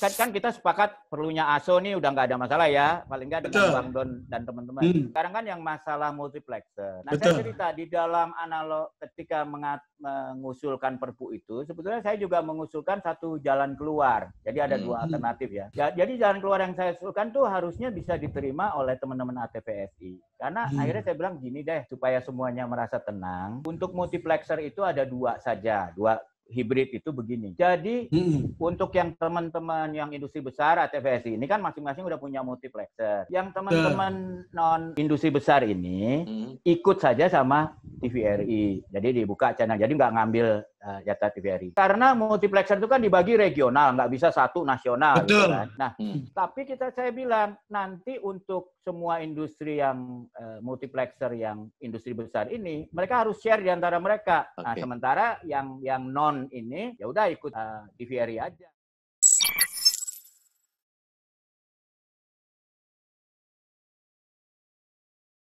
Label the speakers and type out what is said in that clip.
Speaker 1: kan, kan kita sepakat perlunya ASO nih udah nggak ada masalah ya, paling nggak dengan Bang Don dan teman-teman. Hmm. Sekarang kan yang masalah multiplexer. Nah, Betul. saya cerita di dalam analog ketika mengat, mengusulkan perpu itu, sebetulnya saya juga mengusulkan satu jalan keluar. Jadi ada hmm. dua alternatif ya. Jadi jalan keluar yang saya usulkan tuh harusnya bisa diterima oleh teman-teman ATPSI. Karena hmm. akhirnya saya bilang gini deh, supaya semuanya merasa tenang, untuk multiplexer itu ada dua saja, dua hibrid itu begini. Jadi hmm. untuk yang teman-teman yang industri besar ATVSI ini kan masing-masing udah punya multiplexer. Yang teman-teman non industri besar ini hmm. ikut saja sama TVRI. Jadi dibuka channel. Jadi nggak ngambil uh, jatah TVRI. Karena multiplexer itu kan dibagi regional, nggak bisa satu nasional. Gitu Betul. Gitu kan. Nah, hmm. tapi kita saya bilang nanti untuk semua industri yang uh, multiplexer yang industri besar ini, mereka harus share di antara mereka. Okay. Nah, sementara yang yang non ini ya udah
Speaker 2: ikut uh, eh, TVRI aja.